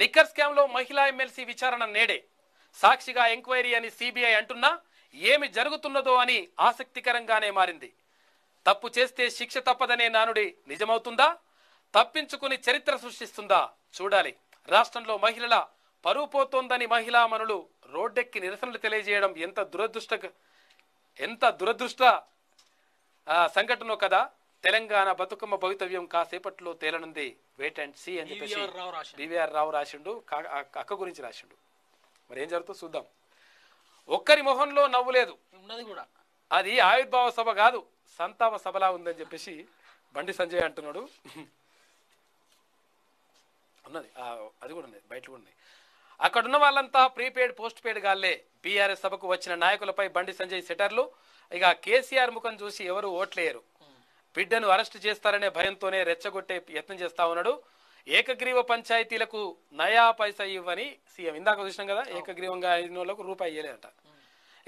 liquor స్కామ్లో మహిళా MLC విచారణ నేడే సాక్షిగా ఎంక్వైరీ అని సిబిఐ అంటున్నా ఏమి జరుగుతున్నదో అని ఆసక్తికరంగానే మారింది తప్పు చేస్తే శిక్ష తప్పదనే నానుడి నిజమవుతుందా తప్పించుకుని చరిత్ర సృష్టిస్తుందా చూడాలి రాష్ట్రంలో మహిళల పరువు పోతోందని మహిళా మనులు రోడ్డెక్కి నిరసనలు తెలియజేయడం ఎంత దురదృష్ట ఎంత దురదృష్ట సంఘటనో కదా తెలంగాణ బతుకమ్మ భవితవ్యం కాసేపట్లో తేలనుంది వెయిట్ అండ్ సి అని చెప్పేసి బీవీఆర్ రావు రాసిండు అక్క గురించి రాసిండు మరి ఏం జరుగుతుందో చూద్దాం ఒక్కరి మొహంలో నవ్వు లేదు ఉన్నది కూడా అది ఆవిర్భావ సభ కాదు సంతాప సభలా ఉందని చెప్పేసి బండి సంజయ్ అంటున్నాడు ఉన్నది అది కూడా ఉంది బయట కూడా ఉంది అక్కడున్న వాళ్ళంతా ప్రీపెయిడ్ పోస్ట్ పెయిడ్ గాల్లే బీఆర్ఎస్ సభకు వచ్చిన నాయకులపై బండి సంజయ్ సెటర్లు ఇక కేసీఆర్ ముఖం చూసి ఎవరు ఓట్లేయరు బిడ్డను అరెస్ట్ చేస్తారనే భయంతోనే రెచ్చగొట్టే యత్నం చేస్తా ఉన్నాడు ఏకగ్రీవ పంచాయతీలకు నయా పైసా ఇవ్వని సీఎం ఇందాక చూసినాం కదా ఏకగ్రీవంగా అయిన వాళ్ళకు రూపాయి ఇవ్వలేదంట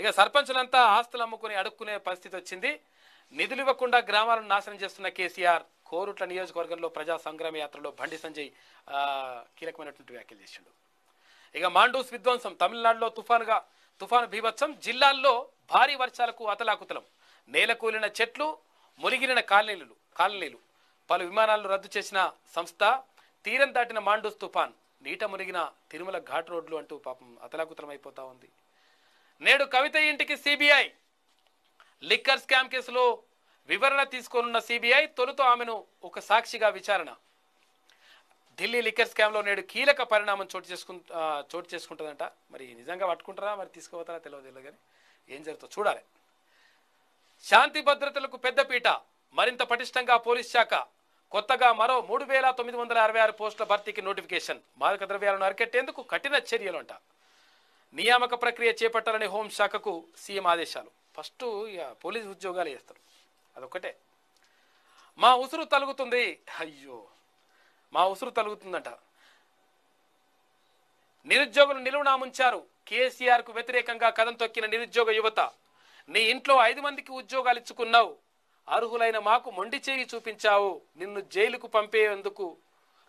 ఇక సర్పంచులంతా ఆస్తులు అమ్ముకుని అడుక్కునే పరిస్థితి వచ్చింది నిధులు ఇవ్వకుండా గ్రామాలను నాశనం చేస్తున్న కేసీఆర్ కోరుట్ల నియోజకవర్గంలో ప్రజా సంగ్రామ యాత్రలో బండి సంజయ్ కీలకమైనటువంటి వ్యాఖ్యలు చేసిండు ఇక మాండూస్ విధ్వంసం తమిళనాడులో తుఫాన్గా తుఫాను భీభత్సం జిల్లాల్లో భారీ వర్షాలకు అతలాకుతలం నేలకూలిన చెట్లు మురిగిరిన కాలనీలు కాలనీలు పలు విమానాలను రద్దు చేసిన సంస్థ తీరం దాటిన మాండూస్ తుఫాన్ నీట మురిగిన తిరుమల ఘాట్ రోడ్లు అంటూ పాపం అతలాకుతలం అయిపోతా ఉంది నేడు కవిత ఇంటికి సిబిఐ లిక్కర్ స్కామ్ కేసులో వివరణ తీసుకోనున్న సిబిఐ తొలుత ఆమెను ఒక సాక్షిగా విచారణ ఢిల్లీ లిక్కర్ స్కామ్లో నేడు కీలక పరిణామం చోటు చేసుకు చోటు చేసుకుంటుందంట మరి నిజంగా పట్టుకుంటారా మరి తీసుకోవతారా తెలియదు తెలియదు కానీ ఏం జరుగుతుందో చూడాలి శాంతి భద్రతలకు పెద్దపీట మరింత పటిష్టంగా పోలీస్ శాఖ కొత్తగా మరో మూడు వేల తొమ్మిది వందల అరవై ఆరు పోస్టుల భర్తీకి నోటిఫికేషన్ మాదక ద్రవ్యాలను అరికెట్టేందుకు కఠిన చర్యలు అంట నియామక ప్రక్రియ చేపట్టాలని హోంశాఖకు సీఎం ఆదేశాలు ఫస్ట్ పోలీస్ ఉద్యోగాలు చేస్తారు అదొకటే మా ఉసురు తలుగుతుంది అయ్యో మా ఉసురు తలుగుతుందంట నిరుద్యోగులు నిలువునా ముంచారు కేసీఆర్కు వ్యతిరేకంగా కథం తొక్కిన నిరుద్యోగ యువత నీ ఇంట్లో ఐదు మందికి ఉద్యోగాలు ఇచ్చుకున్నావు అర్హులైన మాకు మొండి చేయి చూపించావు నిన్ను జైలుకు పంపేందుకు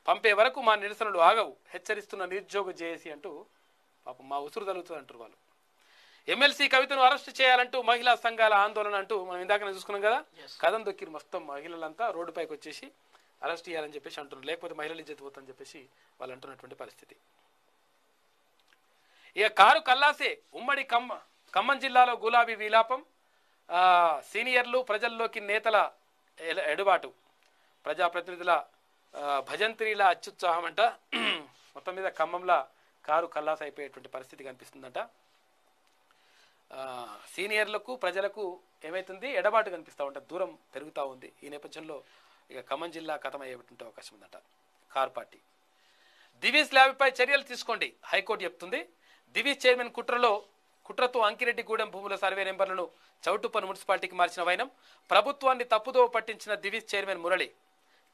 పంపే వరకు మా నిరసనలు ఆగవు హెచ్చరిస్తున్న నిరుద్యోగ జేసి అంటూ పాపం మా ఉసురు తలుగుతుంది అంటారు వాళ్ళు ఎమ్మెల్సీ కవితను అరెస్ట్ చేయాలంటూ మహిళా సంఘాల ఆందోళన అంటూ మనం ఇందాక చూసుకున్నాం కదా కథం దొక్కిరు మొత్తం మహిళలంతా రోడ్డుపైకి వచ్చేసి అరెస్ట్ చేయాలని చెప్పేసి అంటున్నారు లేకపోతే మహిళలు చేతిపోతా అని చెప్పేసి వాళ్ళు అంటున్నటువంటి పరిస్థితి ఇక కారు కల్లాసే ఉమ్మడి కమ్మ ఖమ్మం జిల్లాలో గులాబీ విలాపం సీనియర్లు ప్రజల్లోకి నేతల ఎడుబాటు ప్రజాప్రతినిధుల భజంత్రీల అత్యుత్సాహం అంట మొత్తం మీద ఖమ్మంలో కారు కల్లాస అయిపోయేటువంటి పరిస్థితి కనిపిస్తుందంట సీనియర్లకు ప్రజలకు ఏమవుతుంది ఎడబాటు కనిపిస్తూ ఉంటుంది దూరం పెరుగుతూ ఉంది ఈ నేపథ్యంలో ఇక ఖమ్మం జిల్లా కథమయ్యేటువంటి అవకాశం ఉందంట కార్ పార్టీ దివీస్ ల్యాబ్పై చర్యలు తీసుకోండి హైకోర్టు చెప్తుంది దివీస్ చైర్మన్ కుట్రలో కుట్రతో అంకిరెడ్డిగూడెం భూముల సర్వే నెంబర్లను చౌటుప్ప మున్సిపాలిటీకి మార్చిన వైనం ప్రభుత్వాన్ని తప్పుదో పట్టించిన దివిస్ చైర్మన్ మురళి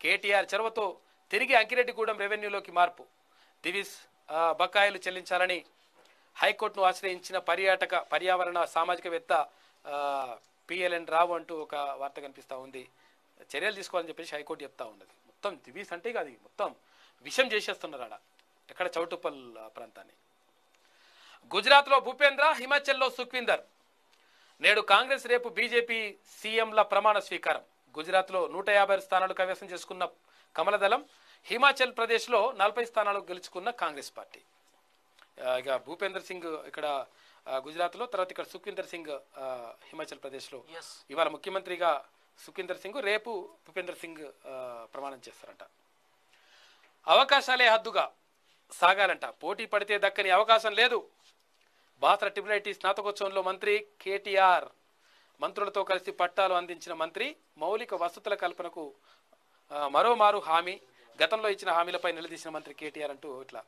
కేటీఆర్ చొరవతో తిరిగి అంకిరెడ్డిగూడెం రెవెన్యూలోకి మార్పు దివిస్ బకాయిలు చెల్లించాలని హైకోర్టును ఆశ్రయించిన పర్యాటక పర్యావరణ సామాజికవేత్త పిఎల్ఎన్ రావు అంటూ ఒక వార్త కనిపిస్తూ ఉంది చర్యలు తీసుకోవాలని చెప్పేసి హైకోర్టు చెప్తా ఉన్నది మొత్తం దివీస్ అంటే కాదు మొత్తం విషం చేసేస్తున్నారు అక్కడ ఎక్కడ చౌటుప్పల్ ప్రాంతాన్ని గుజరాత్లో భూపేంద్ర హిమాచల్లో సుఖ్వీందర్ నేడు కాంగ్రెస్ రేపు బీజేపీ సీఎంల ప్రమాణ స్వీకారం గుజరాత్లో నూట యాభై స్థానాలు కైవసం చేసుకున్న కమలదళం హిమాచల్ ప్రదేశ్లో నలభై స్థానాలు గెలుచుకున్న కాంగ్రెస్ పార్టీ ఇక భూపేందర్ సింగ్ ఇక్కడ గుజరాత్లో తర్వాత ఇక్కడ సుఖ్వీందర్ సింగ్ హిమాచల్ ప్రదేశ్లో ఇవాళ ముఖ్యమంత్రిగా సుఖీందర్ సింగ్ రేపు భూపేందర్ సింగ్ ప్రమాణం చేస్తారంట అవకాశాలే హద్దుగా సాగాలంట పోటీ పడితే దక్కని అవకాశం లేదు బాసర ట్రిపుల్ స్నాతకోత్సవంలో మంత్రి కేటీఆర్ మంత్రులతో కలిసి పట్టాలు అందించిన మంత్రి మౌలిక వసతుల కల్పనకు మరోమారు హామీ గతంలో ఇచ్చిన హామీలపై నిలదీసిన మంత్రి కేటీఆర్ అంటూ ఇట్లా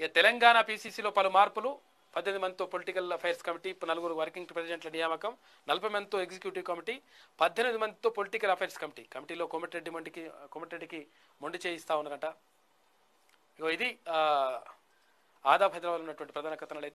ఇక తెలంగాణ పీసీసీలో పలు మార్పులు పద్దెనిమిది మందితో పొలిటికల్ అఫైర్స్ కమిటీ నలుగురు వర్కింగ్ ప్రెసిడెంట్ల నియామకం నలభై మందితో ఎగ్జిక్యూటివ్ కమిటీ పద్దెనిమిది మందితో పొలిటికల్ అఫైర్స్ కమిటీ కమిటీలో కోమటిరెడ్డి మొండికి కోమటిరెడ్డికి మొండి చేయిస్తా ఉన్నారట ఇది ఆదాబ్ హైదరాబాద్ ఉన్నటువంటి ప్రధాన కథనాలు